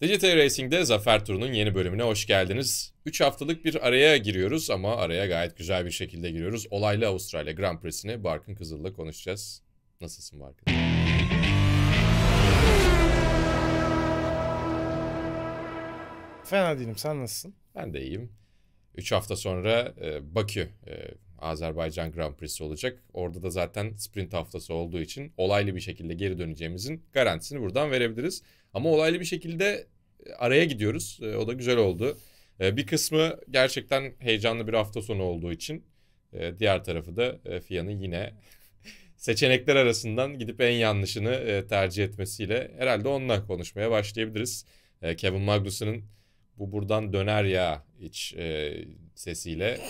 Digital Racing'de Zafer Turu'nun yeni bölümüne hoş geldiniz. 3 haftalık bir araya giriyoruz ama araya gayet güzel bir şekilde giriyoruz. Olaylı Avustralya Grand Prix'sini Barkın Kızıl'la konuşacağız. Nasılsın Barkın? Fena değilim. Sen nasılsın? Ben de iyiyim. 3 hafta sonra e, Bakü e, Azerbaycan Grand Prix'si olacak. Orada da zaten sprint haftası olduğu için olaylı bir şekilde geri döneceğimizin garantisini buradan verebiliriz. Ama olaylı bir şekilde e, araya gidiyoruz. E, o da güzel oldu. E, bir kısmı gerçekten heyecanlı bir hafta sonu olduğu için diğer tarafı da FIA'nın yine seçenekler arasından gidip en yanlışını tercih etmesiyle herhalde onunla konuşmaya başlayabiliriz. Kevin Magnussen'ın bu buradan döner ya iç sesiyle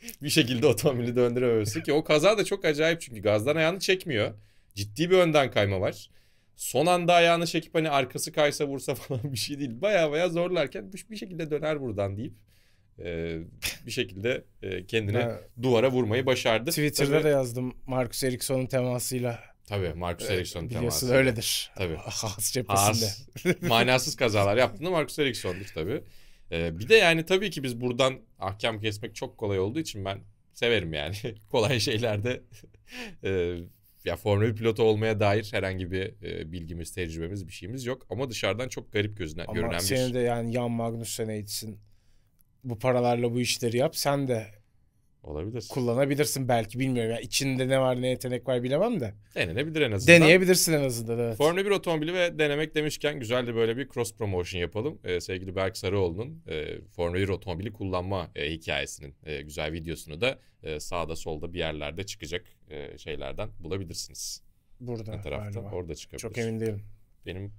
bir şekilde otomobili döndüremiyorsun ki o kaza da çok acayip çünkü gazdan ayağını çekmiyor. Ciddi bir önden kayma var. Son anda ayağını çekip hani arkası kaysa vursa falan bir şey değil. Baya baya zorlarken bir şekilde döner buradan deyip e, bir şekilde e, kendini evet. duvara vurmayı başardı. Twitter'da Tabii, da yazdım Marcus Eriksson'un temasıyla. Tabii Marcus Eriksson teması. Biliyorsun öyledir. Tabii. Haas cephesinde. Haas, manasız kazalar yaptığında Marcus Eriksson'dur tabii. Ee, bir de yani tabii ki biz buradan ahkam kesmek çok kolay olduğu için ben severim yani. kolay şeylerde e, ya Formula 1 pilotu olmaya dair herhangi bir e, bilgimiz, tecrübemiz, bir şeyimiz yok. Ama dışarıdan çok garip gözüne Ama görünen bir Ama senin de yani Jan Magnussen eğitsin. Bu paralarla bu işleri yap. Sen de Olabilir. Kullanabilirsin belki bilmiyorum. Yani içinde ne var ne yetenek var bilemem de. Denenebilir en azından. Deneyebilirsin en azından evet. Formula 1 otomobili ve denemek demişken güzel de böyle bir cross promotion yapalım. Ee, sevgili Berk Sarıoğlu'nun e, Formula 1 otomobili kullanma e, hikayesinin e, güzel videosunu da e, sağda solda bir yerlerde çıkacak e, şeylerden bulabilirsiniz. Burada. Ne tarafta? Galiba. Orada çıkabilir. Çok emin değilim. Benim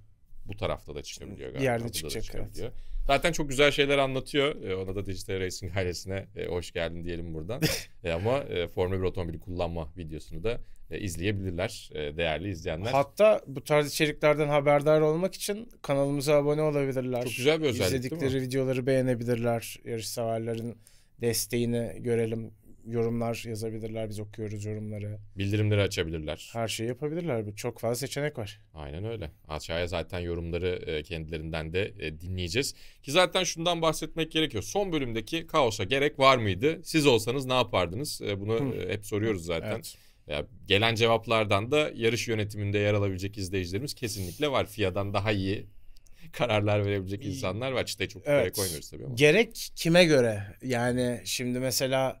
bu tarafta da çıkabiliyor. Bir yerde çıkacak. çıkabiliyor. Evet. Zaten çok güzel şeyler anlatıyor. Ee, ona da Digital Racing ailesine e, hoş geldin diyelim buradan. E, ama e, Formula 1 otomobili kullanma videosunu da e, izleyebilirler değerli izleyenler. Hatta bu tarz içeriklerden haberdar olmak için kanalımıza abone olabilirler. Çok güzel bir özellik İzledikleri videoları beğenebilirler. Yarış severlerin desteğini görelim yorumlar yazabilirler. Biz okuyoruz yorumları. Bildirimleri açabilirler. Her şeyi yapabilirler. Çok fazla seçenek var. Aynen öyle. Aşağıya zaten yorumları e, kendilerinden de e, dinleyeceğiz. Ki zaten şundan bahsetmek gerekiyor. Son bölümdeki kaosa gerek var mıydı? Siz olsanız ne yapardınız? E, bunu hep soruyoruz zaten. Evet. Ya gelen cevaplardan da yarış yönetiminde yer alabilecek izleyicilerimiz kesinlikle var. FIA'dan daha iyi kararlar verebilecek insanlar var. Çıtayı çok evet. yukarı koymuyoruz tabii ama. Gerek kime göre? Yani şimdi mesela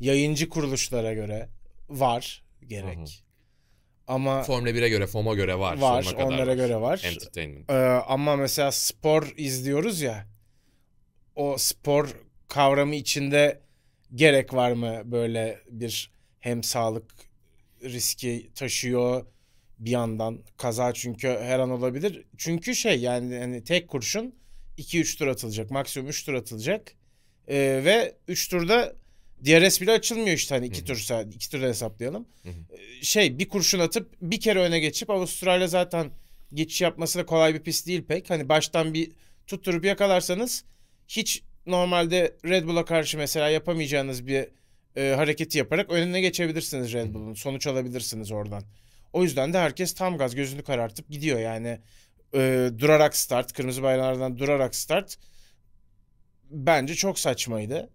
yayıncı kuruluşlara göre var gerek. Hı hı. Ama Formula 1'e göre, FOM'a göre var. Var, kadar onlara var. göre var. Entertainment. Ee, ama mesela spor izliyoruz ya. O spor kavramı içinde gerek var mı böyle bir hem sağlık riski taşıyor bir yandan kaza çünkü her an olabilir. Çünkü şey yani hani tek kurşun 2-3 tur atılacak. Maksimum 3 tur atılacak. Ee, ve 3 turda DRS bile açılmıyor işte hani iki hı tur iki turda hesaplayalım. Ee, şey bir kurşun atıp bir kere öne geçip Avustralya zaten geçiş yapması da kolay bir pist değil pek. Hani baştan bir tutturup yakalarsanız hiç normalde Red Bull'a karşı mesela yapamayacağınız bir e, hareketi yaparak önüne geçebilirsiniz Red Bull'un. Sonuç alabilirsiniz oradan. O yüzden de herkes tam gaz gözünü karartıp gidiyor yani e, durarak start kırmızı bayraklardan durarak start bence çok saçmaydı.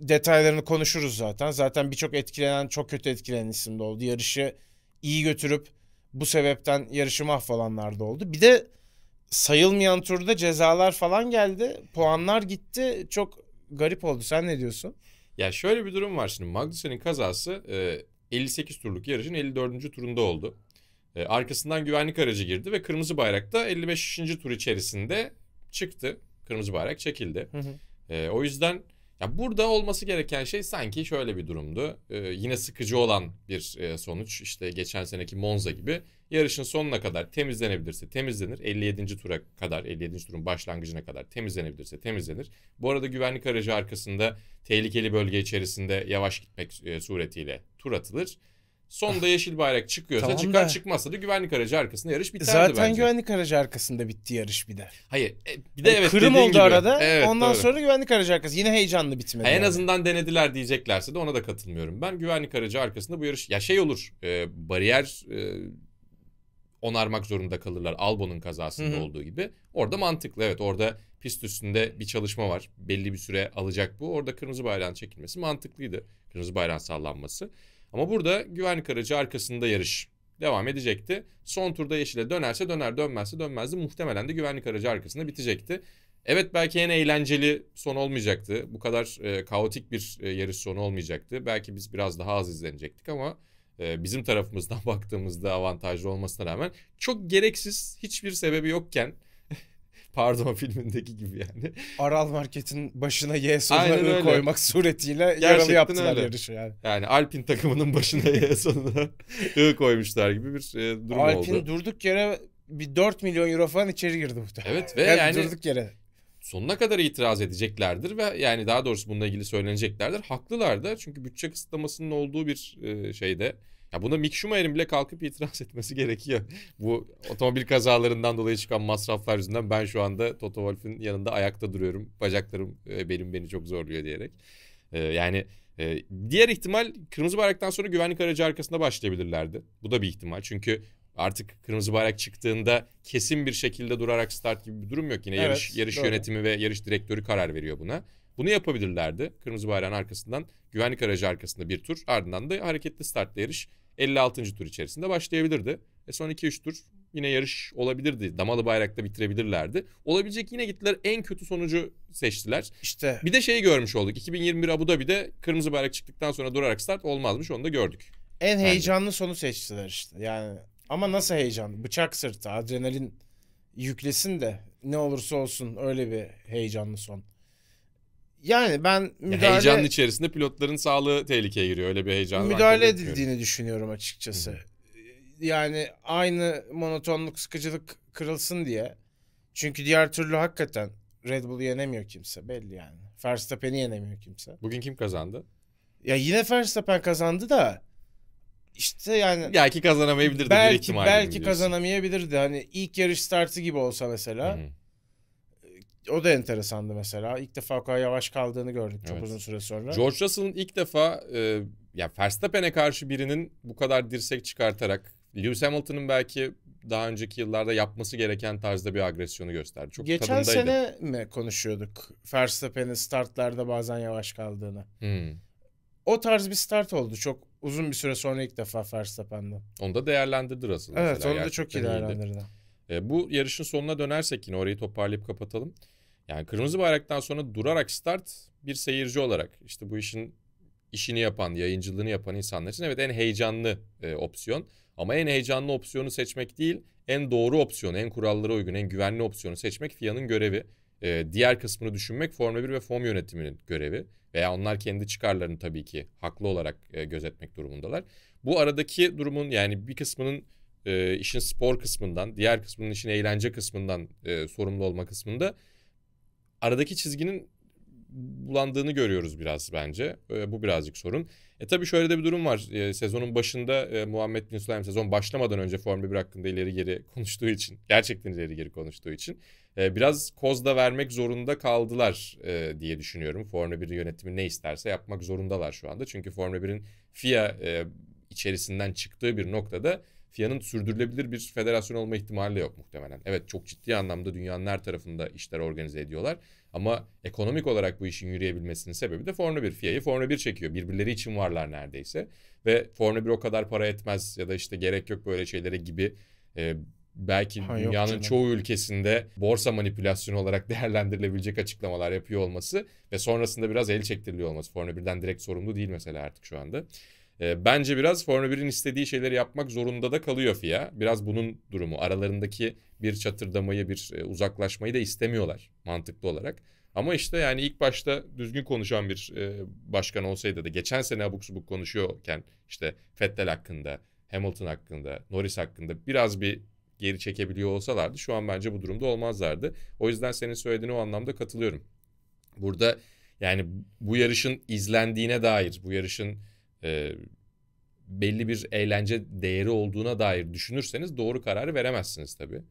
Detaylarını konuşuruz zaten. Zaten birçok etkilenen çok kötü etkilenen isim de oldu. Yarışı iyi götürüp bu sebepten yarışı mahvolanlar da oldu. Bir de sayılmayan turda cezalar falan geldi. Puanlar gitti. Çok garip oldu. Sen ne diyorsun? Ya şöyle bir durum var şimdi. Magnussen'in kazası 58 e, turluk yarışın 54. turunda oldu. E, arkasından güvenlik aracı girdi ve kırmızı bayrakta 55. tur içerisinde çıktı. Kırmızı bayrak çekildi. Hı hı. E, o yüzden ya burada olması gereken şey sanki şöyle bir durumdu. Ee, yine sıkıcı olan bir e, sonuç işte geçen seneki Monza gibi yarışın sonuna kadar temizlenebilirse temizlenir. 57. tura kadar 57. turun başlangıcına kadar temizlenebilirse temizlenir. Bu arada güvenlik aracı arkasında tehlikeli bölge içerisinde yavaş gitmek e, suretiyle tur atılır. Sonda eh. yeşil bayrak çıkıyorsa tamam çıkar da. çıkmazsa da güvenlik aracı arkasında yarış biterdi Zaten bence. güvenlik aracı arkasında bitti yarış bir de. Hayır e, bir de yani evet Kırım oldu gibi. arada evet, ondan doğru. sonra güvenlik aracı arkası yine heyecanlı bitmedi. Ha, yani. En azından denediler diyeceklerse de ona da katılmıyorum. Ben güvenlik aracı arkasında bu yarış ya şey olur e, bariyer e, onarmak zorunda kalırlar Albon'un kazasında Hı-hı. olduğu gibi. Orada mantıklı evet orada pist üstünde bir çalışma var belli bir süre alacak bu orada kırmızı bayrağın çekilmesi mantıklıydı kırmızı bayrağın sallanması. Ama burada güvenlik aracı arkasında yarış devam edecekti. Son turda yeşile dönerse döner dönmezse dönmezdi. Muhtemelen de güvenlik aracı arkasında bitecekti. Evet belki en eğlenceli son olmayacaktı. Bu kadar e, kaotik bir e, yarış sonu olmayacaktı. Belki biz biraz daha az izlenecektik ama e, bizim tarafımızdan baktığımızda avantajlı olmasına rağmen çok gereksiz hiçbir sebebi yokken Pardon filmindeki gibi yani. Aral Market'in başına Y sonuna Ü koymak suretiyle Gerçekten yaralı yaptılar öyle. yarışı yani. Yani Alpin takımının başına Y sonuna Ü koymuşlar gibi bir e, durum Alpin oldu. Alpin durduk yere bir 4 milyon euro falan içeri girdi muhtemelen. Evet ve yani, yani durduk yere. Sonuna kadar itiraz edeceklerdir ve yani daha doğrusu bununla ilgili söyleneceklerdir. Haklılar da çünkü bütçe kısıtlamasının olduğu bir e, şeyde ya buna Mick Schumacher'in bile kalkıp itiraz etmesi gerekiyor. Bu otomobil kazalarından dolayı çıkan masraflar yüzünden ben şu anda Toto Wolff'ün yanında ayakta duruyorum. Bacaklarım e, benim beni çok zorluyor diyerek. E, yani e, diğer ihtimal kırmızı bayraktan sonra güvenlik aracı arkasında başlayabilirlerdi. Bu da bir ihtimal. Çünkü artık kırmızı bayrak çıktığında kesin bir şekilde durarak start gibi bir durum yok. Yine evet, yarış, yarış yönetimi ve yarış direktörü karar veriyor buna. Bunu yapabilirlerdi. Kırmızı bayrağın arkasından güvenlik aracı arkasında bir tur ardından da hareketli startla yarış 56. tur içerisinde başlayabilirdi. E son 2-3 tur yine yarış olabilirdi. Damalı bayrakta bitirebilirlerdi. Olabilecek yine gittiler en kötü sonucu seçtiler. İşte. Bir de şeyi görmüş olduk. 2021 Abu Dhabi'de kırmızı bayrak çıktıktan sonra durarak start olmazmış onu da gördük. En Bence. heyecanlı sonu seçtiler işte yani. Ama nasıl heyecan? Bıçak sırtı, adrenalin yüklesin de ne olursa olsun öyle bir heyecanlı son. Yani ben müdahale... Ya heyecanın içerisinde pilotların sağlığı tehlikeye giriyor. Öyle bir heyecan Müdahale edildiğini düşünüyorum açıkçası. Hı. Yani aynı monotonluk, sıkıcılık kırılsın diye. Çünkü diğer türlü hakikaten Red Bull'u yenemiyor kimse belli yani. Verstappen'i yenemiyor kimse. Bugün kim kazandı? Ya yine Verstappen kazandı da işte yani belki kazanamayabilirdi belki, bir ihtimalle. Belki kazanamayabilirdi. Hani ilk yarış startı gibi olsa mesela. hı o da enteresandı mesela. İlk defa o kadar yavaş kaldığını gördük çok evet. uzun süre sonra. George Russell'ın ilk defa e, yani Verstappen'e karşı birinin bu kadar dirsek çıkartarak Lewis Hamilton'ın belki daha önceki yıllarda yapması gereken tarzda bir agresyonu gösterdi. Çok Geçen sene mi konuşuyorduk Verstappen'in startlarda bazen yavaş kaldığını? Hmm. O tarz bir start oldu. Çok uzun bir süre sonra ilk defa Verstappen'de. Onu da değerlendirdi Russell. Evet mesela. onu da çok iyi değerlendirdi. E, bu yarışın sonuna dönersek yine orayı toparlayıp kapatalım. Yani kırmızı bayraktan sonra durarak start bir seyirci olarak işte bu işin işini yapan, yayıncılığını yapan insanlar için evet en heyecanlı e, opsiyon. Ama en heyecanlı opsiyonu seçmek değil, en doğru opsiyon en kurallara uygun, en güvenli opsiyonu seçmek FIA'nın görevi. E, diğer kısmını düşünmek Formula 1 ve form yönetiminin görevi. Veya onlar kendi çıkarlarını tabii ki haklı olarak e, gözetmek durumundalar. Bu aradaki durumun yani bir kısmının e, işin spor kısmından, diğer kısmının işin eğlence kısmından e, sorumlu olma kısmında aradaki çizginin bulandığını görüyoruz biraz bence. E, bu birazcık sorun. E tabii şöyle de bir durum var. E, sezonun başında e, Muhammed Bin Sulaym sezon başlamadan önce Formula 1 hakkında ileri geri konuştuğu için, gerçekten ileri geri konuştuğu için e, biraz kozda vermek zorunda kaldılar e, diye düşünüyorum. Formula 1 yönetimi ne isterse yapmak zorundalar şu anda. Çünkü Formula 1'in FIA e, içerisinden çıktığı bir noktada FIA'nın sürdürülebilir bir federasyon olma ihtimali yok muhtemelen. Evet çok ciddi anlamda dünyanın her tarafında işler organize ediyorlar. Ama ekonomik olarak bu işin yürüyebilmesinin sebebi de Formula 1. FIA'yı Formula 1 çekiyor. Birbirleri için varlar neredeyse. Ve Formula 1 o kadar para etmez ya da işte gerek yok böyle şeylere gibi e, belki ha, dünyanın çoğu ülkesinde borsa manipülasyonu olarak değerlendirilebilecek açıklamalar yapıyor olması ve sonrasında biraz el çektiriliyor olması. Formula 1'den direkt sorumlu değil mesela artık şu anda. E, bence biraz Formula 1'in istediği şeyleri yapmak zorunda da kalıyor FIA. Biraz bunun durumu. Aralarındaki bir çatırdamayı, bir e, uzaklaşmayı da istemiyorlar mantıklı olarak. Ama işte yani ilk başta düzgün konuşan bir e, başkan olsaydı da geçen sene abuk subuk konuşuyorken işte Fettel hakkında, Hamilton hakkında, Norris hakkında biraz bir geri çekebiliyor olsalardı şu an bence bu durumda olmazlardı. O yüzden senin söylediğine o anlamda katılıyorum. Burada yani bu yarışın izlendiğine dair, bu yarışın e, belli bir eğlence değeri olduğuna dair düşünürseniz doğru kararı veremezsiniz tabi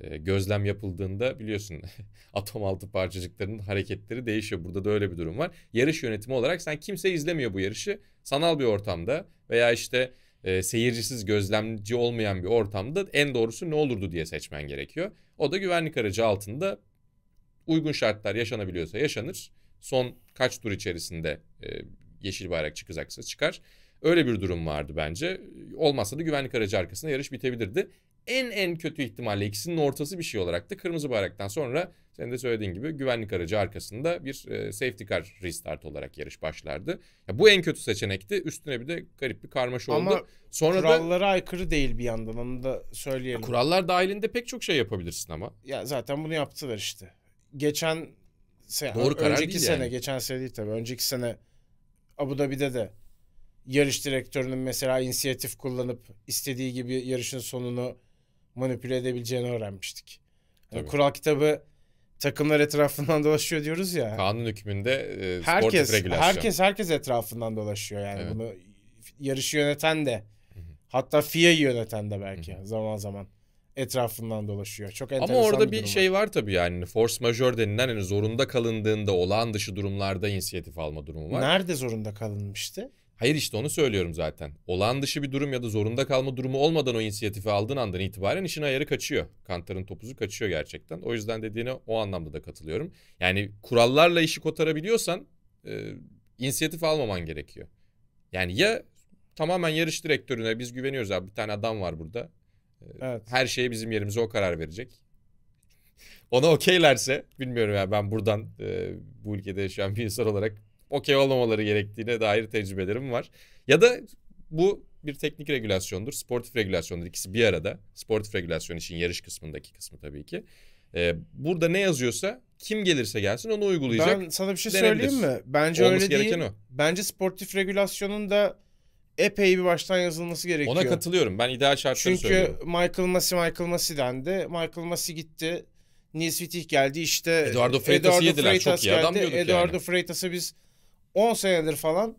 E, gözlem yapıldığında biliyorsun atom altı parçacıklarının hareketleri değişiyor. Burada da öyle bir durum var. Yarış yönetimi olarak sen kimse izlemiyor bu yarışı. Sanal bir ortamda veya işte e, seyircisiz gözlemci olmayan bir ortamda en doğrusu ne olurdu diye seçmen gerekiyor. O da güvenlik aracı altında uygun şartlar yaşanabiliyorsa yaşanır. Son kaç tur içerisinde e, yeşil bayrakçı kızaksa çıkar. Öyle bir durum vardı bence. Olmazsa da güvenlik aracı arkasında yarış bitebilirdi. En en kötü ihtimalle ikisinin ortası bir şey olarak da kırmızı bayraktan sonra senin de söylediğin gibi güvenlik aracı arkasında bir e, safety car restart olarak yarış başlardı. Ya bu en kötü seçenekti. Üstüne bir de garip bir karmaşa Ama oldu. Sonra kurallara da, aykırı değil bir yandan onu da söyleyelim. Kurallar dahilinde pek çok şey yapabilirsin ama. Ya zaten bunu yaptılar işte. Geçen se Doğru karar önceki değil sene yani. geçen sene değil tabii. Önceki sene Abu Dhabi'de de yarış direktörünün mesela inisiyatif kullanıp istediği gibi yarışın sonunu manipüle edebileceğini öğrenmiştik. Yani kural kitabı takımlar etrafından dolaşıyor diyoruz ya. Kanun hükmünde e, herkes, regülasyon. Herkes herkes etrafından dolaşıyor yani evet. bunu yarışı yöneten de hatta FIA'yı yöneten de belki Hı-hı. zaman zaman etrafından dolaşıyor. Çok enteresan Ama orada bir, bir şey var tabii yani. Force majeure denilen yani zorunda kalındığında olağan dışı durumlarda inisiyatif alma durumu var. Nerede zorunda kalınmıştı? Hayır işte onu söylüyorum zaten. Olağan dışı bir durum ya da zorunda kalma durumu olmadan o inisiyatifi aldığın andan itibaren işin ayarı kaçıyor. Kantar'ın topuzu kaçıyor gerçekten. O yüzden dediğine o anlamda da katılıyorum. Yani kurallarla işi kotarabiliyorsan e, inisiyatif almaman gerekiyor. Yani ya tamamen yarış direktörüne biz güveniyoruz abi bir tane adam var burada Evet. Her şeye bizim yerimize o karar verecek. Ona okeylerse bilmiyorum ya yani ben buradan e, bu ülkede yaşayan bir insan olarak okey olmamaları gerektiğine dair tecrübelerim var. Ya da bu bir teknik regülasyondur, sportif regülasyondur. İkisi bir arada. Sportif regülasyon için yarış kısmındaki kısmı tabii ki. Ee, burada ne yazıyorsa kim gelirse gelsin onu uygulayacak. Ben sana bir şey denebilir. söyleyeyim mi? Bence Olması öyle değil. O. Bence sportif regülasyonun da epey bir baştan yazılması gerekiyor. Ona katılıyorum. Ben ideal şartları Çünkü söylüyorum. Çünkü Michael Massey Michael Massey dendi. Michael Massey gitti. Nils Wittig geldi. işte Eduardo Freitas'ı yediler. Freitas Çok iyi adam diyorduk Eduardo yani. Freitas'ı biz 10 senedir falan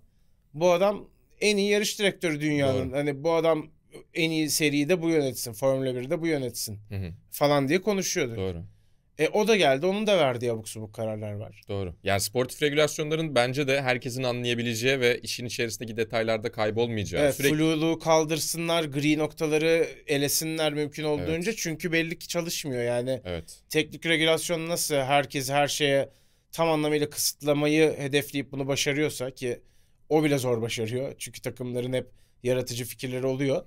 bu adam en iyi yarış direktörü dünyanın. Doğru. Hani bu adam en iyi seriyi de bu yönetsin. Formula de bu yönetsin. Hı hı. Falan diye konuşuyordu. Doğru. E o da geldi. Onun da verdiği abuk subuk kararlar var. Doğru. Yani sportif regülasyonların bence de herkesin anlayabileceği ve işin içerisindeki detaylarda kaybolmayacağı. Evet, sürekli... Fluluğu kaldırsınlar, gri noktaları elesinler mümkün olduğunca. Evet. Çünkü belli ki çalışmıyor yani. Evet. Teknik regülasyon nasıl herkes her şeye tam anlamıyla kısıtlamayı hedefleyip bunu başarıyorsa ki o bile zor başarıyor. Çünkü takımların hep yaratıcı fikirleri oluyor.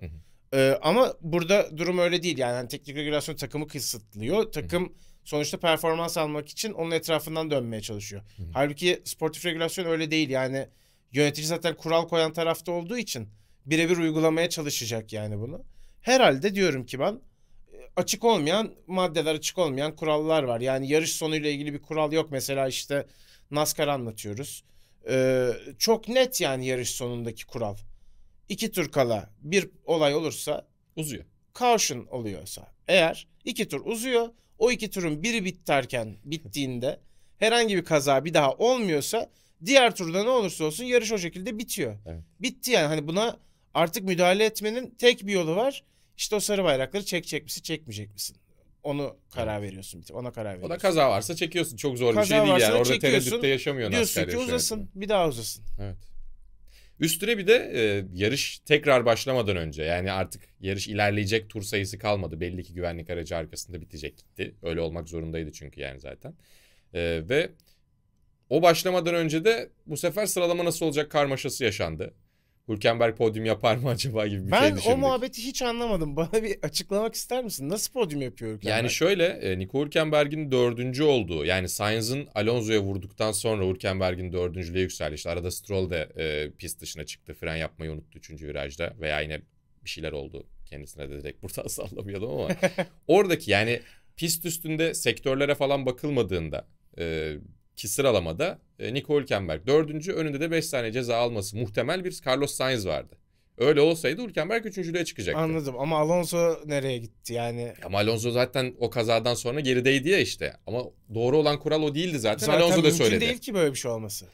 Ee, ama burada durum öyle değil. Yani hani teknik regülasyon takımı kısıtlıyor. Takım sonuçta performans almak için onun etrafından dönmeye çalışıyor. Hı. Halbuki sportif regülasyon öyle değil yani yönetici zaten kural koyan tarafta olduğu için birebir uygulamaya çalışacak yani bunu. Herhalde diyorum ki ben e, açık olmayan maddeler açık olmayan kurallar var. Yani yarış sonuyla ilgili bir kural yok. Mesela işte NASCAR anlatıyoruz. Ee, çok net yani yarış sonundaki kural. İki tur kala bir olay olursa uzuyor. Caution oluyorsa eğer iki tur uzuyor o iki turun biri biterken bittiğinde herhangi bir kaza bir daha olmuyorsa diğer turda ne olursa olsun yarış o şekilde bitiyor. Evet. Bitti yani hani buna artık müdahale etmenin tek bir yolu var. İşte o sarı bayrakları çekecek misin çekmeyecek misin? Onu karar evet. veriyorsun. Ona karar veriyorsun. O da kaza varsa çekiyorsun. Çok zor kaza bir şey değil yani. Orada tereddütte yaşamıyorsun. Diyorsun ki uzasın. Yani. Bir daha uzasın. Evet. Üstüne bir de e, yarış tekrar başlamadan önce yani artık yarış ilerleyecek tur sayısı kalmadı. Belli ki güvenlik aracı arkasında bitecek gitti. Öyle olmak zorundaydı çünkü yani zaten. E, ve o başlamadan önce de bu sefer sıralama nasıl olacak karmaşası yaşandı. Hülkenberg podyum yapar mı acaba gibi bir ben şey düşündük. Ben o muhabbeti hiç anlamadım. Bana bir açıklamak ister misin? Nasıl podyum yapıyor Hülkenberg? Yani şöyle e, Nico Hülkenberg'in dördüncü olduğu yani Sainz'ın Alonso'ya vurduktan sonra Hülkenberg'in dördüncülüğe yükseldi. İşte arada Stroll de e, pist dışına çıktı. Fren yapmayı unuttu üçüncü virajda veya yine bir şeyler oldu. Kendisine de direkt burada sallamayalım ama oradaki yani pist üstünde sektörlere falan bakılmadığında e, ki sıralamada e, Nico Hülkenberg dördüncü önünde de 5 tane ceza alması muhtemel bir Carlos Sainz vardı. Öyle olsaydı Hülkenberg üçüncülüğe çıkacaktı. Anladım ama Alonso nereye gitti yani? Ama Alonso zaten o kazadan sonra gerideydi ya işte. Ama doğru olan kural o değildi zaten. Zaten Alonso da söyledi. mümkün değil ki böyle bir şey olması.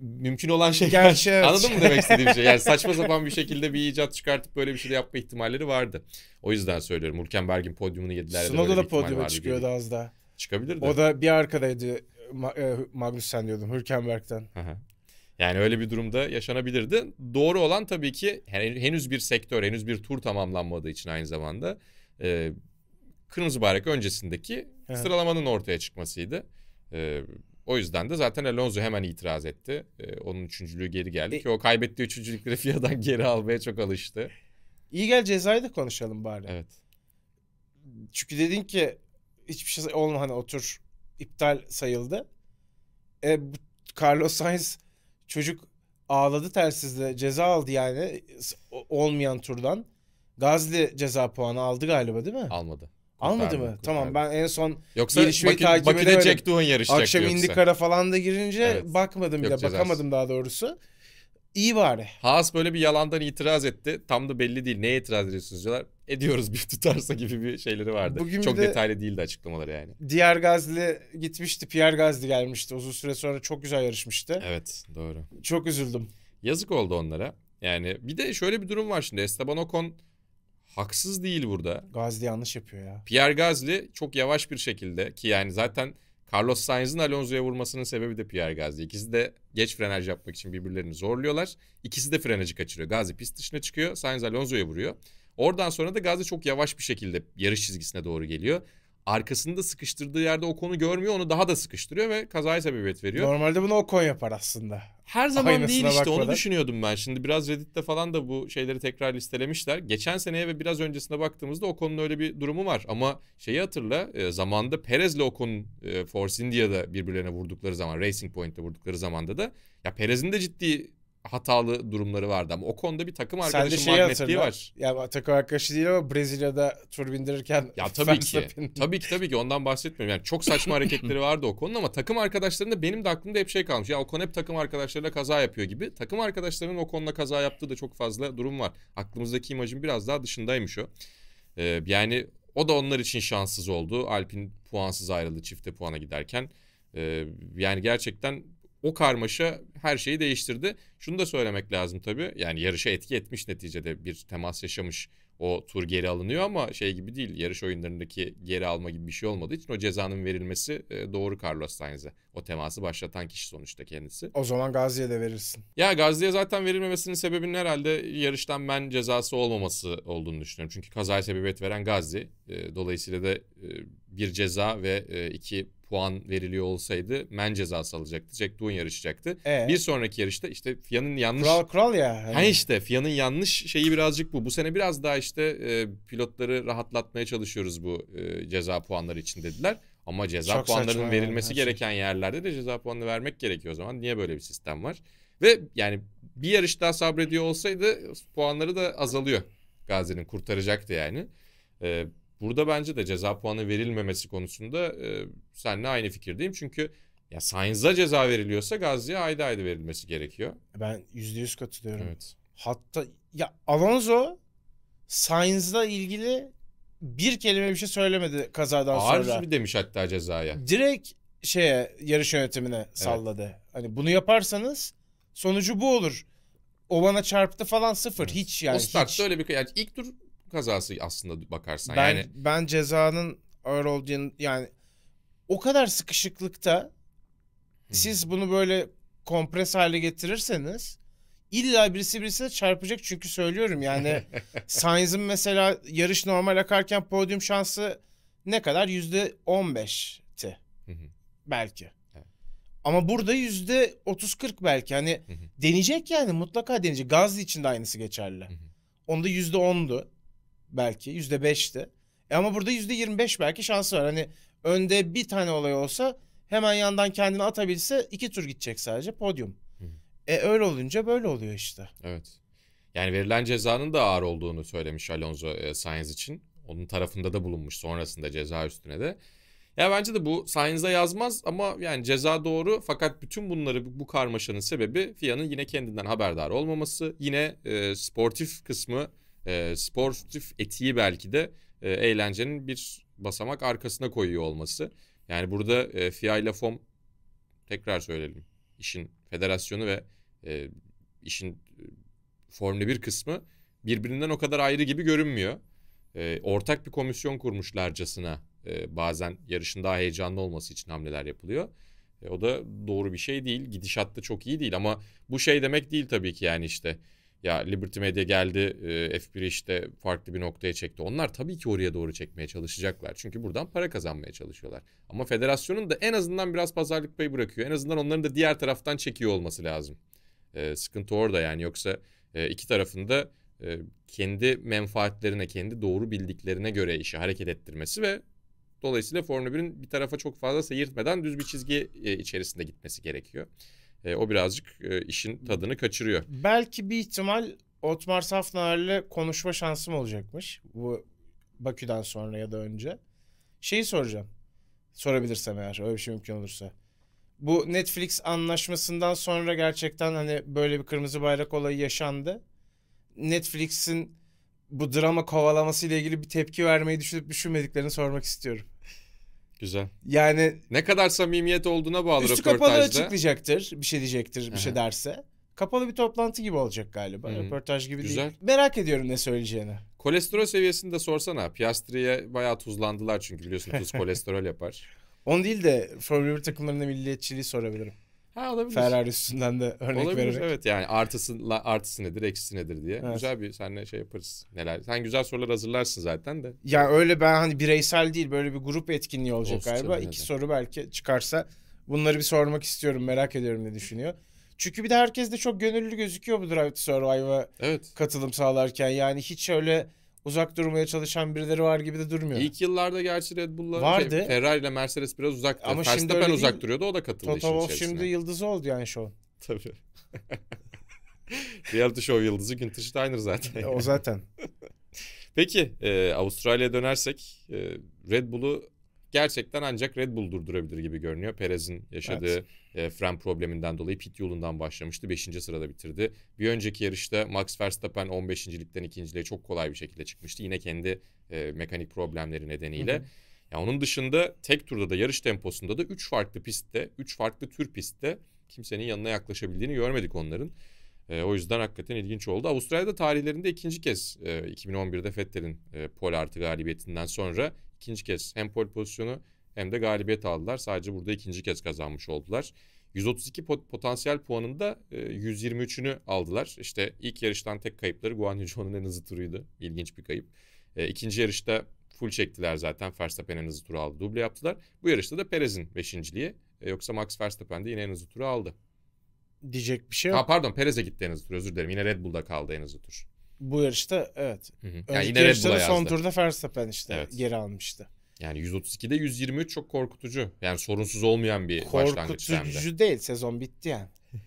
Mümkün olan şey. Gerçi evet. Anladın mı demek istediğim şey? Yani saçma sapan bir şekilde bir icat çıkartıp böyle bir şey de yapma ihtimalleri vardı. O yüzden söylüyorum. Hülkenberg'in podyumunu yediler. Snowda da podyuma çıkıyordu az da. Çıkabilirdi. O da bir arkadaydı Ma- e, Magnus'ten diyordum. Hülkenberg'den. Yani öyle bir durumda yaşanabilirdi. Doğru olan tabii ki henüz bir sektör, henüz bir tur tamamlanmadığı için aynı zamanda e, kırmızı bayrak öncesindeki evet. sıralamanın ortaya çıkmasıydı. E, o yüzden de zaten Alonso hemen itiraz etti. E, onun üçüncülüğü geri geldi e, ki o kaybettiği üçüncülükleri Fia'dan geri almaya çok alıştı. İyi gel cezayı da konuşalım bari. Evet. Çünkü dedin ki hiçbir şey olma hani otur iptal sayıldı. E, Carlos Sainz çocuk ağladı telsizle ceza aldı yani olmayan turdan. Gazli ceza puanı aldı galiba değil mi? Almadı. Almadı mı? Kurtardı. Tamam ben en son yoksa gelişmeyi Bakü, takip Bakü'de Jack Doohan yarışacak Akşam yoksa. Indikara falan da girince evet. bakmadım bile. Bakamadım daha doğrusu. İyi bari. Haas böyle bir yalandan itiraz etti. Tam da belli değil. Neye itiraz ediyorsunuz diyorlar. Ediyoruz bir tutarsa gibi bir şeyleri vardı. Bugün çok de detaylı değildi açıklamaları yani. Diğer Gazli gitmişti. Pierre Gazli gelmişti. Uzun süre sonra çok güzel yarışmıştı. Evet doğru. Çok üzüldüm. Yazık oldu onlara. Yani bir de şöyle bir durum var şimdi. Esteban Ocon haksız değil burada. Gazli yanlış yapıyor ya. Pierre Gazli çok yavaş bir şekilde ki yani zaten Carlos Sainz'ın Alonso'ya vurmasının sebebi de Pierre Gasly. İkisi de geç frenaj yapmak için birbirlerini zorluyorlar. İkisi de frenajı kaçırıyor. Gazi pist dışına çıkıyor. Sainz Alonso'ya vuruyor. Oradan sonra da Gazi çok yavaş bir şekilde yarış çizgisine doğru geliyor. Arkasında sıkıştırdığı yerde o konu görmüyor. Onu daha da sıkıştırıyor ve kazaya sebebiyet veriyor. Normalde bunu o konu yapar aslında her zaman Aynısına değil işte bakmadan. onu düşünüyordum ben. Şimdi biraz Reddit'te falan da bu şeyleri tekrar listelemişler. Geçen seneye ve biraz öncesine baktığımızda o konunun öyle bir durumu var. Ama şeyi hatırla e, zamanında Perez'le o konu e, Force India'da birbirlerine vurdukları zaman Racing Point'te vurdukları zamanda da ya Perez'in de ciddi hatalı durumları vardı ama o konuda bir takım arkadaşım magnetliği var. Ya takım arkadaşı değil ama Brezilya'da tur bindirirken Ya tabii ki. tabii ki tabii ki ondan bahsetmiyorum. Yani çok saçma hareketleri vardı o konuda ama takım arkadaşlarında benim de aklımda hep şey kalmış. Ya o konu hep takım arkadaşlarıyla kaza yapıyor gibi. Takım arkadaşlarının o konuda kaza yaptığı da çok fazla durum var. Aklımızdaki imajın biraz daha dışındaymış o. Ee, yani o da onlar için şanssız oldu. Alpin puansız ayrıldı çifte puana giderken. Ee, yani gerçekten o karmaşa her şeyi değiştirdi. Şunu da söylemek lazım tabii. Yani yarışa etki etmiş neticede bir temas yaşamış. O tur geri alınıyor ama şey gibi değil. Yarış oyunlarındaki geri alma gibi bir şey olmadığı için o cezanın verilmesi e, doğru Carlos Sainz'e. O teması başlatan kişi sonuçta kendisi. O zaman Gazi'ye de verirsin. Ya Gazi'ye zaten verilmemesinin sebebinin herhalde yarıştan ben cezası olmaması olduğunu düşünüyorum. Çünkü kazaya sebebiyet veren Gazi. E, dolayısıyla da e, bir ceza ve e, iki puan veriliyor olsaydı men cezası alacaktı. Jack Doon yarışacaktı. Ee? Bir sonraki yarışta işte Fianın yanlış... Kral kral ya. Hani. Ha işte Fiyan'ın yanlış şeyi birazcık bu. Bu sene biraz daha işte pilotları rahatlatmaya çalışıyoruz bu ceza puanları için dediler. Ama ceza Çok puanlarının verilmesi yani, şey. gereken yerlerde de ceza puanını vermek gerekiyor o zaman. Niye böyle bir sistem var? Ve yani bir yarış daha sabrediyor olsaydı puanları da azalıyor. Gazi'nin kurtaracaktı yani. Ee, burada bence de ceza puanı verilmemesi konusunda e, seninle aynı fikirdeyim. Çünkü ya Sainz'a ceza veriliyorsa Gazi'ye ayda ayda verilmesi gerekiyor. Ben %100 katılıyorum. Evet. Hatta ya Alonso Sainz'la ilgili bir kelime bir şey söylemedi kazadan Ağır sonra. Ağır bir demiş hatta cezaya. Direkt şeye yarış yönetimine salladı. Evet. Hani bunu yaparsanız sonucu bu olur. O bana çarptı falan sıfır. Evet. Hiç yani. O startta hiç. öyle bir yani ilk tur kazası aslında bakarsan ben, yani. Ben cezanın ağır olduğunu yani o kadar sıkışıklıkta Hı. siz bunu böyle kompres hale getirirseniz İlla birisi birisine çarpacak çünkü söylüyorum yani Sainz'ın mesela yarış normal akarken podyum şansı ne kadar? Yüzde on beşti belki. Ama burada yüzde otuz kırk belki hani hı deneyecek yani mutlaka deneyecek. Gazli için de aynısı geçerli. Onda yüzde ondu belki yüzde beşti. E ama burada yüzde yirmi beş belki şansı var. Hani önde bir tane olay olsa hemen yandan kendini atabilse iki tur gidecek sadece podyum. E öyle olunca böyle oluyor işte. Evet. Yani verilen cezanın da ağır olduğunu söylemiş Alonso e, Sainz için. Onun tarafında da bulunmuş sonrasında ceza üstüne de. Ya bence de bu Sainz'a yazmaz ama yani ceza doğru fakat bütün bunları bu karmaşanın sebebi FIA'nın yine kendinden haberdar olmaması. Yine e, sportif kısmı, e, sportif etiği belki de e, eğlencenin bir basamak arkasına koyuyor olması. Yani burada e, FIA ile FOM tekrar söyleyelim işin federasyonu ve e, işin e, Formula 1 kısmı birbirinden o kadar ayrı gibi görünmüyor. E, ortak bir komisyon kurmuşlarcasına e, bazen yarışın daha heyecanlı olması için hamleler yapılıyor. E, o da doğru bir şey değil. gidişat da çok iyi değil ama bu şey demek değil tabii ki yani işte ya Liberty Media geldi e, F1'i işte farklı bir noktaya çekti. Onlar tabii ki oraya doğru çekmeye çalışacaklar. Çünkü buradan para kazanmaya çalışıyorlar. Ama federasyonun da en azından biraz pazarlık payı bırakıyor. En azından onların da diğer taraftan çekiyor olması lazım. E, sıkıntı orada yani yoksa e, iki tarafında e, kendi menfaatlerine, kendi doğru bildiklerine göre işi hareket ettirmesi ve dolayısıyla Formula 1'in bir tarafa çok fazla seyirtmeden düz bir çizgi e, içerisinde gitmesi gerekiyor. E, o birazcık e, işin tadını kaçırıyor. Belki bir ihtimal Otmar Safnar'la konuşma şansım olacakmış bu Bakü'den sonra ya da önce. Şeyi soracağım. Sorabilirsem eğer öyle bir şey mümkün olursa bu Netflix anlaşmasından sonra gerçekten hani böyle bir kırmızı bayrak olayı yaşandı. Netflix'in bu drama kovalaması ile ilgili bir tepki vermeyi düşünüp düşünmediklerini sormak istiyorum. Güzel. Yani ne kadar samimiyet olduğuna bağlı üstü röportajda. kapalı açıklayacaktır. Bir şey diyecektir, bir şey derse. Kapalı bir toplantı gibi olacak galiba. Hı-hı. Röportaj gibi Güzel. değil. Merak ediyorum ne söyleyeceğini. Kolesterol seviyesini de sorsana. Piyastri'ye bayağı tuzlandılar çünkü biliyorsun tuz kolesterol yapar. Onu değil de Formula 1 takımlarında milliyetçiliği sorabilirim. Ha olabilir. Ferrari üstünden de örnek olabilir, vererek. Evet yani artısı, artısı nedir eksisi nedir diye. Evet. Güzel bir senle şey yaparız. Neler. Sen güzel sorular hazırlarsın zaten de. Ya öyle ben hani bireysel değil böyle bir grup etkinliği olacak Olsun galiba. İki neden. soru belki çıkarsa bunları bir sormak istiyorum merak ediyorum ne düşünüyor. Çünkü bir de herkes de çok gönüllü gözüküyor bu Drive to Survive'a evet. katılım sağlarken. Yani hiç öyle uzak durmaya çalışan birileri var gibi de durmuyor. İlk yıllarda gerçi Red Bull'la şey, Vardı. Şey, Ferrari ile Mercedes biraz uzaktı. Ama Verstappen şimdi öyle uzak duruyordu o da katıldı Toto işin içerisine. şimdi yıldızı oldu yani şu an. Tabii. Reality Show yıldızı Günther Steiner zaten. o zaten. Peki e, Avustralya'ya dönersek e, Red Bull'u gerçekten ancak Red Bull durdurabilir gibi görünüyor. Perez'in yaşadığı evet. E, fren probleminden dolayı pit yolundan başlamıştı. 5. sırada bitirdi. Bir önceki yarışta Max Verstappen 15. ligden 2. çok kolay bir şekilde çıkmıştı. Yine kendi e, mekanik problemleri nedeniyle. Ya onun dışında tek turda da yarış temposunda da 3 farklı pistte, 3 farklı tür pistte kimsenin yanına yaklaşabildiğini görmedik onların. E, o yüzden hakikaten ilginç oldu. Avustralya'da tarihlerinde ikinci kez e, 2011'de Fettel'in e, pole artı galibiyetinden sonra ikinci kez hem pol pozisyonu hem de galibiyet aldılar. Sadece burada ikinci kez kazanmış oldular. 132 pot potansiyel puanında e, 123'ünü aldılar. İşte ilk yarıştan tek kayıpları Guan Yujo'nun en hızlı turuydu. İlginç bir kayıp. E, ikinci yarışta full çektiler zaten. Verstappen en hızlı turu aldı. Duble yaptılar. Bu yarışta da Perez'in beşinciliği. E, yoksa Max Verstappen de yine en hızlı turu aldı. Diyecek bir şey yok. Ha, pardon Perez'e gitti en hızlı tur özür dilerim. Yine Red Bull'da kaldı en hızlı tur. Bu yarışta evet. Hı hı. Yani yine Red Bull'a son turda Verstappen işte Evet. geri almıştı. Yani 132'de 123 çok korkutucu. Yani sorunsuz olmayan bir başlangıç Korkutucu değil sezon bitti yani.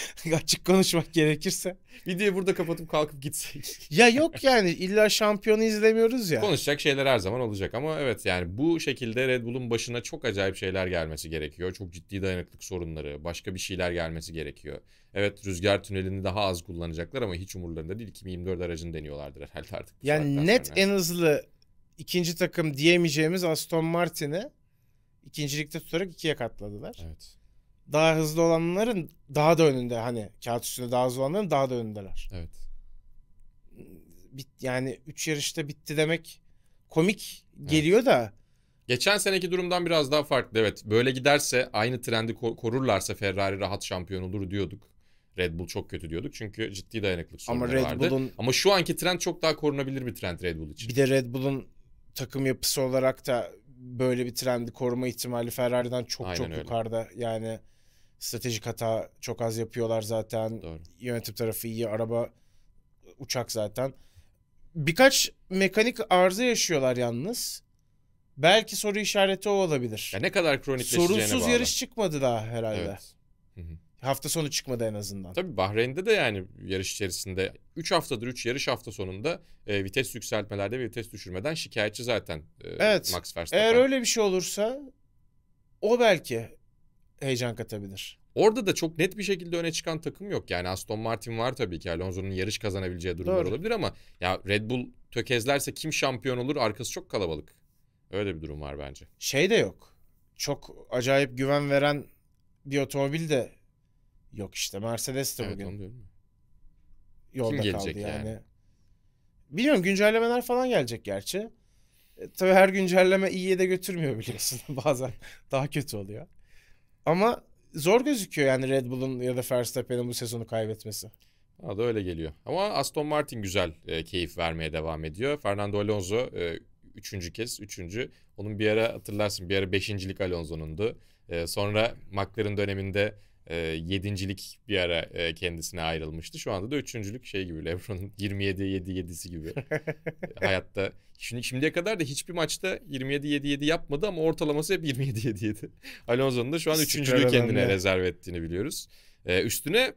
açık konuşmak gerekirse. Videoyu burada kapatıp kalkıp gitsek. ya yok yani illa şampiyonu izlemiyoruz ya. Konuşacak şeyler her zaman olacak ama evet yani bu şekilde Red Bull'un başına çok acayip şeyler gelmesi gerekiyor. Çok ciddi dayanıklık sorunları, başka bir şeyler gelmesi gerekiyor. Evet rüzgar tünelini daha az kullanacaklar ama hiç umurlarında değil. 2024 aracını deniyorlardır herhalde artık. Yani net sonra. en hızlı ikinci takım diyemeyeceğimiz Aston Martin'i ikincilikte tutarak ikiye katladılar. Evet daha hızlı olanların daha da önünde hani kağıt üstünde daha hızlı olanların daha da önündeler. Evet. Bit, yani 3 yarışta bitti demek komik geliyor evet. da. Geçen seneki durumdan biraz daha farklı. Evet böyle giderse aynı trendi korurlarsa Ferrari rahat şampiyon olur diyorduk. Red Bull çok kötü diyorduk çünkü ciddi dayanıklık sorunları Ama Red vardı. Bull'un... Ama şu anki trend çok daha korunabilir bir trend Red Bull için. Bir de Red Bull'un takım yapısı olarak da böyle bir trendi koruma ihtimali Ferrari'den çok Aynen çok öyle. yukarıda. Yani Stratejik hata çok az yapıyorlar zaten. Doğru. Yönetim tarafı iyi, araba uçak zaten. Birkaç mekanik arıza yaşıyorlar yalnız. Belki soru işareti o olabilir. Ya ne kadar kronikleşeceğine Sorunsuz yarış çıkmadı daha herhalde. Evet. Hafta sonu çıkmadı en azından. Tabii Bahreyn'de de yani yarış içerisinde 3 haftadır 3 yarış hafta sonunda e, vites yükseltmelerde ve vites düşürmeden şikayetçi zaten e, evet. Max Verstappen. Eğer öyle bir şey olursa o belki heyecan katabilir. Orada da çok net bir şekilde öne çıkan takım yok. Yani Aston Martin var tabii ki Alonso'nun yarış kazanabileceği durumlar Doğru. olabilir ama ya Red Bull tökezlerse kim şampiyon olur? Arkası çok kalabalık. Öyle bir durum var bence. Şey de yok. Çok acayip güven veren bir otomobil de yok işte. Mercedes de evet, bugün. Evet Yolda kim gelecek kaldı yani. yani. Bilmiyorum güncellemeler falan gelecek gerçi. E, tabii her güncelleme iyiye de götürmüyor biliyorsun. Bazen daha kötü oluyor. Ama zor gözüküyor yani Red Bull'un ya da Verstappen'in bu sezonu kaybetmesi. Bana da öyle geliyor. Ama Aston Martin güzel e, keyif vermeye devam ediyor. Fernando Alonso e, üçüncü kez üçüncü. Onun bir ara hatırlarsın bir ara beşincilik Alonso'nundu. E, sonra McLaren döneminde e, yedincilik bir ara e, kendisine ayrılmıştı. Şu anda da üçüncülük şey gibi Lebron'un 27 7 7'si gibi. Hayatta şimdi şimdiye kadar da hiçbir maçta 27 7 7 yapmadı ama ortalaması hep 27 7 7. Alonso'nun da şu an üçüncülüğü kendine rezerv ettiğini biliyoruz. E, üstüne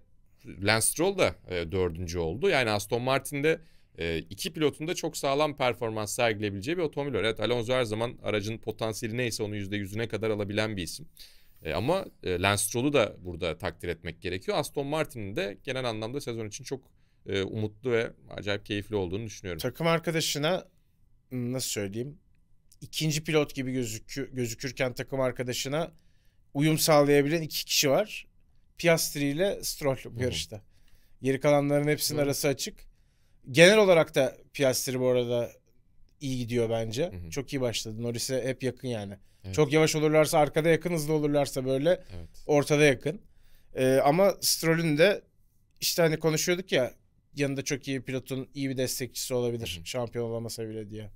Lance Stroll da e, dördüncü oldu. Yani Aston Martin'de e, iki pilotun da çok sağlam performans sergileyebileceği bir otomobil var. Evet Alonso her zaman aracın potansiyeli neyse onu %100'üne kadar alabilen bir isim. E, ama e, Lance Stroll'u da burada takdir etmek gerekiyor. Aston Martin'in de genel anlamda sezon için çok e, umutlu ve acayip keyifli olduğunu düşünüyorum. Takım arkadaşına ıı, nasıl söyleyeyim? İkinci pilot gibi gözükü, gözükürken takım arkadaşına uyum sağlayabilen iki kişi var. Piastri ile Stroll bu hı yarışta. Geri kalanların hepsinin Hı-hı. arası açık. Genel olarak da Piastri bu arada iyi gidiyor bence. Hı-hı. Çok iyi başladı. Norris'e hep yakın yani. Çok yavaş olurlarsa arkada yakın, hızlı olurlarsa böyle evet. ortada yakın. Ee, ama Stroll'ün de işte hani konuşuyorduk ya yanında çok iyi pilotun iyi bir destekçisi olabilir. Hı-hı. Şampiyon olamasa bile diye.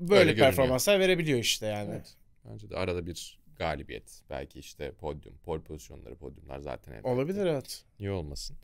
Böyle Öyle performanslar görünüyor. verebiliyor işte yani. Evet. Bence de arada bir galibiyet. Belki işte podyum, pol pozisyonları, podyumlar zaten. Olabilir evet. İyi olmasın?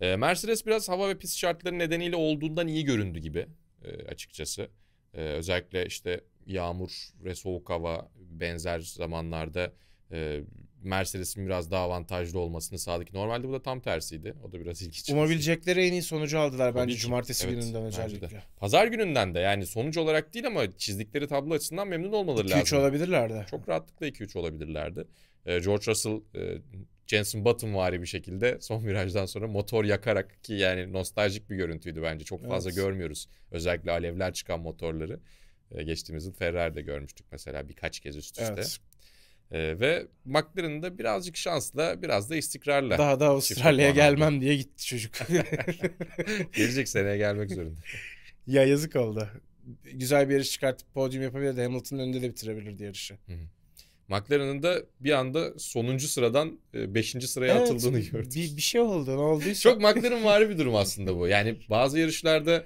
Ee, Mercedes biraz hava ve pist şartları nedeniyle olduğundan iyi göründü gibi e, açıkçası. E, özellikle işte yağmur ve soğuk hava benzer zamanlarda e, Mercedes'in biraz daha avantajlı olmasını sağladı ki Normalde bu da tam tersiydi. O da biraz ilginç. Umabilecekleri en iyi sonucu aldılar Tabii bence ki. cumartesi evet, gününden özellikle. Pazar gününden de yani sonuç olarak değil ama çizdikleri tablo açısından memnun olmaları 2 -3 lazım. 2-3 olabilirlerdi. Çok rahatlıkla 2-3 olabilirlerdi. E, George Russell e, Jensen Button vari bir şekilde son virajdan sonra motor yakarak ki yani nostaljik bir görüntüydü bence. Çok fazla evet. görmüyoruz özellikle alevler çıkan motorları. E, geçtiğimiz yıl Ferrari'de görmüştük mesela birkaç kez üst üste. Evet. Ee, ve McLaren'ın da birazcık şansla biraz da istikrarla. Daha da Avustralya'ya gelmem diye gitti çocuk. Gelecek seneye gelmek zorunda. ya yazık oldu. Güzel bir yarış çıkartıp podyum yapabilirdi. Hamilton'ın önünde de bitirebilirdi yarışı. Hı McLaren'ın da bir anda sonuncu sıradan e, beşinci sıraya evet, atıldığını gördük. Bir, bir şey oldu ne olduysa. Çok McLaren vari bir durum aslında bu. Yani bazı yarışlarda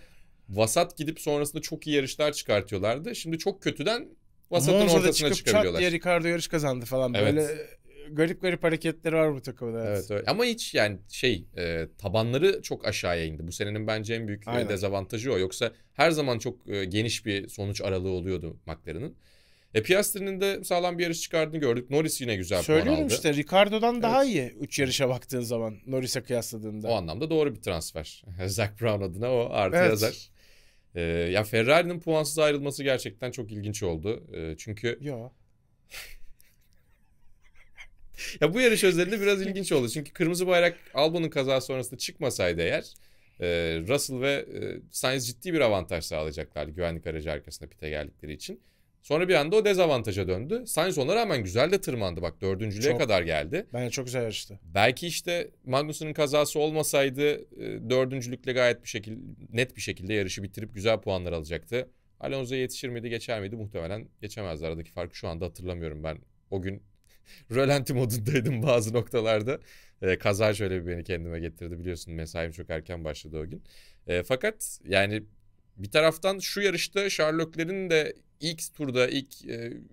vasat gidip sonrasında çok iyi yarışlar çıkartıyorlardı. Şimdi çok kötüden vasatın Monza'da ortasına çıkıp çıkabiliyorlar. Monza'da Ricardo yarış kazandı falan evet. böyle e, garip garip hareketleri var bu takımda. Evet. evet Ama hiç yani şey e, tabanları çok aşağıya indi. Bu senenin bence en büyük e, Aynen. dezavantajı o. Yoksa her zaman çok e, geniş bir sonuç aralığı oluyordu McLaren'ın. E Piastri'nin de sağlam bir yarış çıkardığını gördük. Norris yine güzel Söylüyorum puan aldı. Söylüyorum işte Ricardo'dan evet. daha iyi 3 yarışa baktığın zaman Norris'e kıyasladığında. O anlamda doğru bir transfer. Zac Brown adına o artı evet. yazar. Ee, ya Ferrari'nin puansız ayrılması gerçekten çok ilginç oldu. Ee, çünkü... Ya. ya bu yarış özelinde biraz ilginç oldu. Çünkü kırmızı bayrak Albon'un kaza sonrasında çıkmasaydı eğer... E, Russell ve e, Sainz ciddi bir avantaj sağlayacaklardı güvenlik aracı arkasında pite geldikleri için. Sonra bir anda o dezavantaja döndü. Sainz ona rağmen güzel de tırmandı. Bak dördüncülüğe çok, kadar geldi. Bence çok güzel yarıştı. Belki işte Magnussen'ın kazası olmasaydı e, dördüncülükle gayet bir şekilde net bir şekilde yarışı bitirip güzel puanlar alacaktı. Alonso'ya yetişir miydi geçer miydi muhtemelen geçemezdi. Aradaki farkı şu anda hatırlamıyorum ben. O gün rölanti modundaydım bazı noktalarda. E, kaza şöyle bir beni kendime getirdi biliyorsun mesaim çok erken başladı o gün. E, fakat yani bir taraftan şu yarışta Sherlock'lerin de ilk turda ilk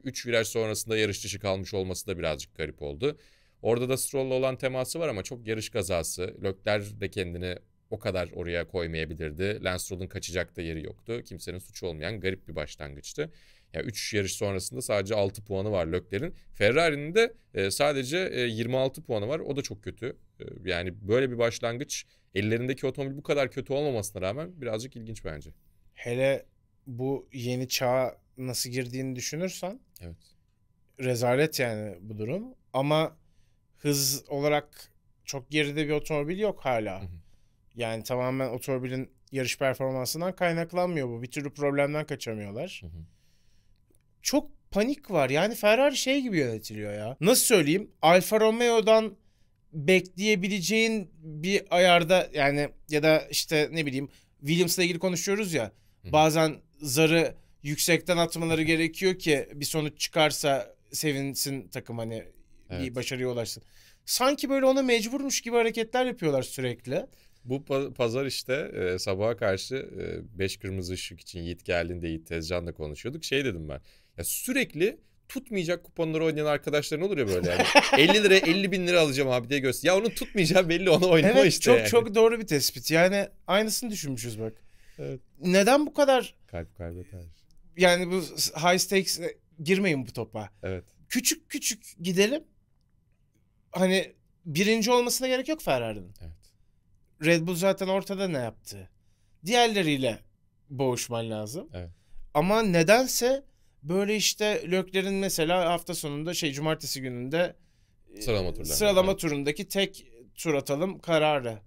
3 e, viraj sonrasında yarış dışı kalmış olması da birazcık garip oldu. Orada da Stroll'la olan teması var ama çok yarış kazası. Lökler de kendini o kadar oraya koymayabilirdi. Lance Stroll'un kaçacak da yeri yoktu. Kimsenin suçu olmayan garip bir başlangıçtı. Yani 3 yarış sonrasında sadece 6 puanı var Lökler'in. Ferrari'nin de e, sadece 26 e, puanı var. O da çok kötü. E, yani böyle bir başlangıç ellerindeki otomobil bu kadar kötü olmamasına rağmen birazcık ilginç bence. Hele bu yeni çağa nasıl girdiğini düşünürsen evet. rezalet yani bu durum. Ama hız olarak çok geride bir otomobil yok hala. Hı hı. Yani tamamen otomobilin yarış performansından kaynaklanmıyor bu. Bir türlü problemden kaçamıyorlar. Hı hı. Çok panik var. Yani Ferrari şey gibi yönetiliyor ya. Nasıl söyleyeyim? Alfa Romeo'dan bekleyebileceğin bir ayarda yani ya da işte ne bileyim Williams'la ilgili konuşuyoruz ya. Bazen zarı yüksekten atmaları gerekiyor ki bir sonuç çıkarsa sevinsin takım hani evet. bir başarıya ulaşsın. Sanki böyle ona mecburmuş gibi hareketler yapıyorlar sürekli. Bu pazar işte e, sabaha karşı 5 e, kırmızı ışık için Yiğit geldiğinde Yiğit Tezcan'la konuşuyorduk. Şey dedim ben. Ya sürekli tutmayacak kuponları oynayan arkadaşların olur ya böyle yani. 50 lira 50 bin lira alacağım abi diye göster. Ya onu tutmayacağım belli onu oynama evet, işte. çok yani. çok doğru bir tespit. Yani aynısını düşünmüşüz bak. Evet. Neden bu kadar... Kalp kaybeder. Yani bu high stakes girmeyin bu topa. Evet. Küçük küçük gidelim. Hani birinci olmasına gerek yok Ferrari'nin. Evet. Red Bull zaten ortada ne yaptı? Diğerleriyle boğuşman lazım. Evet. Ama nedense böyle işte Lökler'in mesela hafta sonunda şey cumartesi gününde sıralama, turlarında. sıralama evet. turundaki tek tur atalım kararı.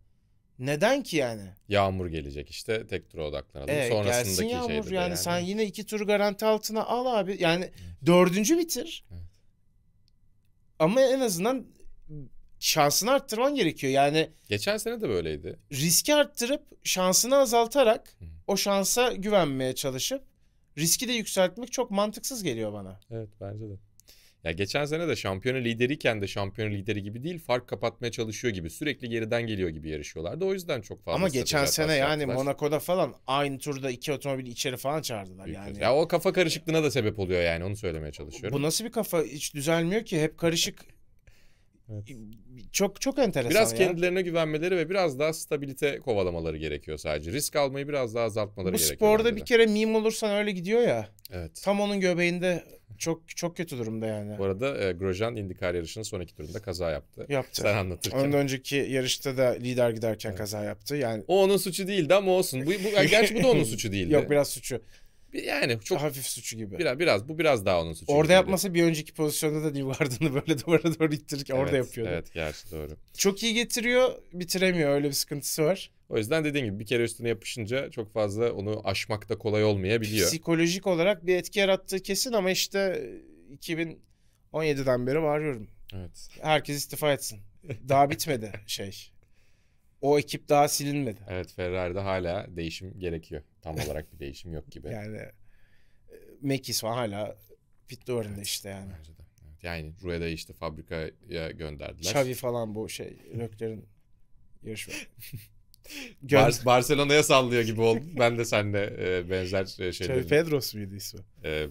Neden ki yani? Yağmur gelecek işte tek tura odaklanalım. Evet, Sonrasındaki gelsin şey yağmur yani, yani sen yine iki tur garanti altına al abi. Yani evet. dördüncü bitir. Evet. Ama en azından şansını arttırman gerekiyor. Yani geçen sene de böyleydi. Riski arttırıp şansını azaltarak Hı. o şansa güvenmeye çalışıp riski de yükseltmek çok mantıksız geliyor bana. Evet bence de. Ya geçen sene de şampiyon lideriyken de şampiyon lideri gibi değil fark kapatmaya çalışıyor gibi sürekli geriden geliyor gibi yarışıyorlardı. O yüzden çok fazla Ama geçen sene yani Monaco'da falan aynı turda iki otomobil içeri falan çağırdılar Büyük yani. Ya o kafa karışıklığına da sebep oluyor yani onu söylemeye çalışıyorum. Bu nasıl bir kafa hiç düzelmiyor ki hep karışık Evet. Çok çok enteresan. Biraz ya. kendilerine güvenmeleri ve biraz daha stabilite kovalamaları gerekiyor sadece. Risk almayı biraz daha azaltmaları Bu gerekiyor. Bu sporda bir kere meme olursan öyle gidiyor ya. Evet. Tam onun göbeğinde çok çok kötü durumda yani. Bu arada e, Grosjean IndyCar yarışının son iki turunda kaza yaptı. Yaptı. Sen anlatırken. Ondan önceki yarışta da lider giderken evet. kaza yaptı. Yani O onun suçu değildi ama olsun. Bu, bu gerçi bu da onun suçu değildi. Yok biraz suçu. Yani çok hafif suçu gibi. Biraz biraz bu biraz daha onun suçu. Orada gibi. yapması bir önceki pozisyonda da New Garden'ı böyle duvara doğru ittirirken evet, orada yapıyordu. Evet, gerçi doğru. Çok iyi getiriyor, bitiremiyor. Öyle bir sıkıntısı var. O yüzden dediğim gibi bir kere üstüne yapışınca çok fazla onu aşmak da kolay olmayabiliyor. Psikolojik olarak bir etki yarattığı kesin ama işte 2017'den e, beri bağırıyorum. Evet. Herkes istifa etsin. Daha bitmedi şey o ekip daha silinmedi. Evet Ferrari'de hala değişim gerekiyor. Tam olarak bir değişim yok gibi. yani e, Mekis var hala pit duvarında evet, işte yani. Bence de. Evet, yani Rueda'yı işte fabrikaya gönderdiler. Xavi falan bu şey Lökler'in yarışı Gön- Bar- Barcelona'ya sallıyor gibi oldu. ben de seninle e, benzer e, şeyleri. Xavi Pedros muydu ismi? E,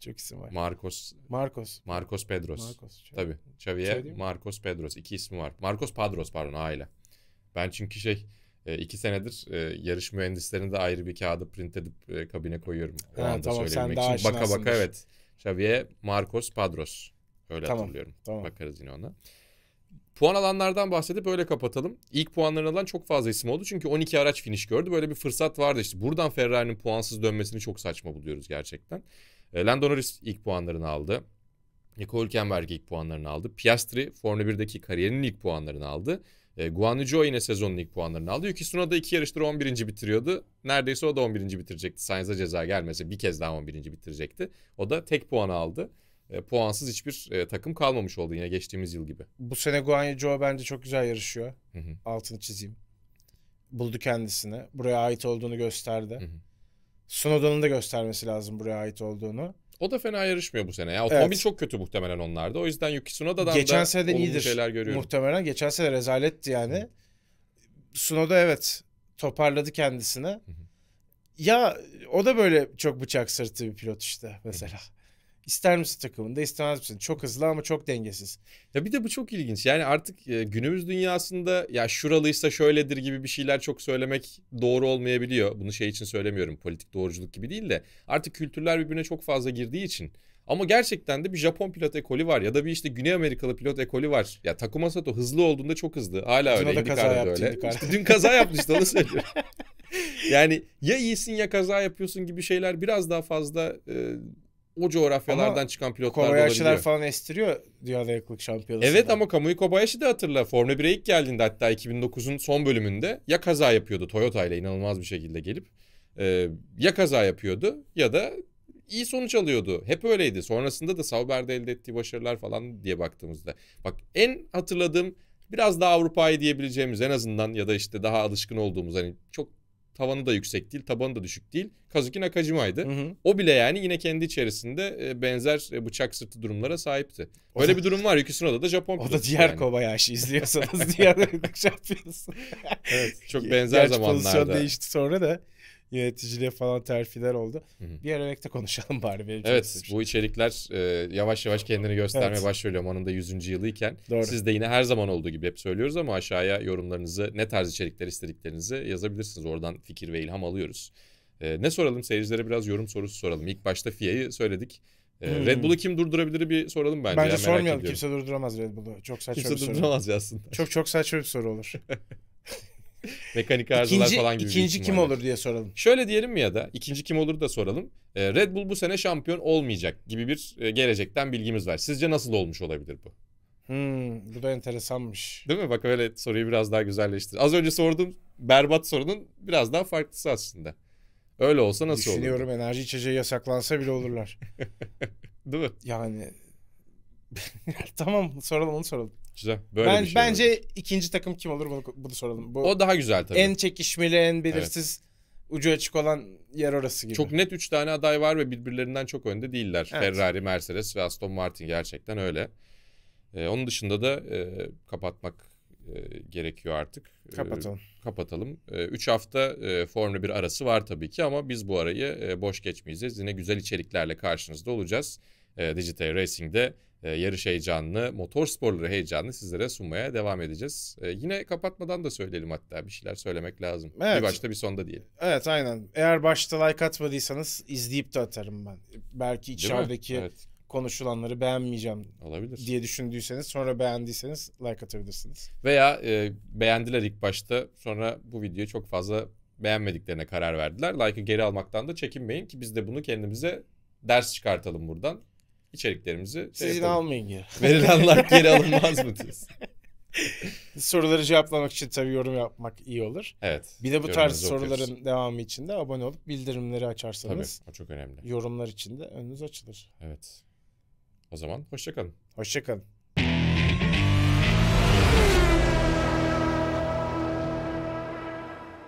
çok isim var. Marcos. Marcos. Marcos Pedros. Marcos. Tabii. Xavi'ye Marcos Pedros. İki ismi var. Marcos Padros pardon aile. Ben çünkü şey e, iki senedir e, yarış mühendislerini de ayrı bir kağıda print edip e, kabine koyuyorum. O ha, anda tamam, söylemek için. Baka baka şimdi. evet. Xavier Marcos Padros. Öyle tamam, hatırlıyorum. Tamam. Bakarız yine ona. Puan alanlardan bahsedip öyle kapatalım. İlk puanlarını alan çok fazla isim oldu. Çünkü 12 araç finish gördü. Böyle bir fırsat vardı işte. Buradan Ferrari'nin puansız dönmesini çok saçma buluyoruz gerçekten. E, Lando Norris ilk puanlarını aldı. Nico Hülkenberg ilk puanlarını aldı. Piastri Formula 1'deki kariyerinin ilk puanlarını aldı. E, Guanujo yine sezonun ilk puanlarını aldı. Yuki Tsunoda iki yarıştır 11. bitiriyordu. Neredeyse o da 11. bitirecekti. Sainz'a ceza gelmese bir kez daha 11. bitirecekti. O da tek puan aldı. E, puansız hiçbir e, takım kalmamış oldu yine geçtiğimiz yıl gibi. Bu sene Guanujo bence çok güzel yarışıyor. Hı hı. Altını çizeyim. Buldu kendisini. Buraya ait olduğunu gösterdi. Hı hı. Sunoda'nın da göstermesi lazım buraya ait olduğunu. O da fena yarışmıyor bu sene. Ya otomobil evet. çok kötü muhtemelen onlarda. O yüzden Yuki Tsunoda'dan Geçen da seneden iyidir. şeyler görüyorum. Muhtemelen geçen sene rezaletti yani. Hı. Sunoda evet toparladı kendisini. Hı hı. Ya o da böyle çok bıçak sırtı bir pilot işte mesela. Hı. İster misin takımında istemez misin? Çok hızlı ama çok dengesiz. Ya bir de bu çok ilginç. Yani artık e, günümüz dünyasında ya şuralıysa şöyledir gibi bir şeyler çok söylemek doğru olmayabiliyor. Bunu şey için söylemiyorum. Politik doğruculuk gibi değil de artık kültürler birbirine çok fazla girdiği için ama gerçekten de bir Japon pilot ekoli var ya da bir işte Güney Amerikalı pilot ekoli var. Ya Takuma Sato hızlı olduğunda çok hızlı. Hala Dün öyle. Dün kaza yaptı. Öyle. Indikar. İşte dün kaza yapmıştı onu söylüyorum. yani ya iyisin ya kaza yapıyorsun gibi şeyler biraz daha fazla e, o coğrafyalardan ama çıkan pilotlar da olabiliyor. Kobayashi'ler falan estiriyor dünya dayaklık şampiyonasında. Evet ama Kamui Kobayashi de hatırla. Formula 1'e ilk geldiğinde hatta 2009'un son bölümünde ya kaza yapıyordu Toyota ile inanılmaz bir şekilde gelip. E, ya kaza yapıyordu ya da iyi sonuç alıyordu. Hep öyleydi. Sonrasında da Sauber'de elde ettiği başarılar falan diye baktığımızda. Bak en hatırladığım biraz daha Avrupa'yı diyebileceğimiz en azından ya da işte daha alışkın olduğumuz hani çok Tavanı da yüksek değil, tabanı da düşük değil. Kazuki Nakajima'ydı. Hı hı. O bile yani yine kendi içerisinde e, benzer e, bıçak sırtı durumlara sahipti. O Böyle bir durum var. Yukisunoda da da Japon O da diğer yani. Kobayashi izliyorsanız diğer Şampiyonası. evet, çok benzer Gerçi zamanlarda. pozisyon değişti sonra da yöneticiliğe falan terfiler oldu. Hı-hı. Bir ara bekle konuşalım bari. Benim evet bu içerikler e, yavaş yavaş kendini göstermeye evet. başlıyor Onun da 100. yılıyken. Doğru. Siz de yine her zaman olduğu gibi hep söylüyoruz ama aşağıya yorumlarınızı ne tarz içerikler istediklerinizi yazabilirsiniz. Oradan fikir ve ilham alıyoruz. E, ne soralım seyircilere biraz yorum sorusu soralım. İlk başta FIA'yı söyledik. E, hmm. Red Bull'u kim durdurabilir bir soralım bence. Bence ya, sormayalım. Kimse durduramaz Red Bull'u. Çok saçma Kimse bir soru. Kimse durduramaz ya aslında. Çok çok saçma bir soru olur. Mekanik arızalar ikinci, falan gibi. İkinci kim olur diye soralım. Şöyle diyelim mi ya da ikinci kim olur da soralım. Ee, Red Bull bu sene şampiyon olmayacak gibi bir e, gelecekten bilgimiz var. Sizce nasıl olmuş olabilir bu? Hmm, bu da enteresanmış. Değil mi? Bak öyle soruyu biraz daha güzelleştir. Az önce sorduğum berbat sorunun biraz daha farklısı aslında. Öyle olsa nasıl olur? Düşünüyorum enerji içeceği yasaklansa bile olurlar. Değil mi? Yani tamam soralım onu soralım. Güzel. Böyle ben, bir şey bence var. ikinci takım kim olur bunu, bunu soralım. Bu o daha güzel tabii. En çekişmeli, en belirsiz evet. ucu açık olan yer orası gibi. Çok net 3 tane aday var ve birbirlerinden çok önde değiller. Evet. Ferrari, Mercedes ve Aston Martin gerçekten öyle. Ee, onun dışında da e, kapatmak e, gerekiyor artık. Ee, kapatalım. E, kapatalım. 3 e, ee, hafta e, Formula 1 arası var tabii ki ama biz bu arayı e, boş geçmeyeceğiz. Yine güzel içeriklerle karşınızda olacağız. E, Digital Racing'de e, yarış heyecanını, motor sporları heyecanını sizlere sunmaya devam edeceğiz. E, yine kapatmadan da söyleyelim hatta bir şeyler söylemek lazım. Evet. Bir başta bir sonda diyelim. Evet aynen. Eğer başta like atmadıysanız izleyip de atarım ben. Belki içerideki evet. konuşulanları beğenmeyeceğim Olabilir. diye düşündüyseniz sonra beğendiyseniz like atabilirsiniz. Veya e, beğendiler ilk başta sonra bu videoyu çok fazla beğenmediklerine karar verdiler. Like'ı geri almaktan da çekinmeyin ki biz de bunu kendimize ders çıkartalım buradan içeriklerimizi... Şey Sizin almayın geri. Verilenler geri alınmaz mı diyorsun? Soruları cevaplamak için tabii yorum yapmak iyi olur. Evet. Bir de bu tarz soruların okuyorsun. devamı için de abone olup bildirimleri açarsanız... Tabii o çok önemli. Yorumlar için de önünüz açılır. Evet. O zaman hoşçakalın. Hoşçakalın.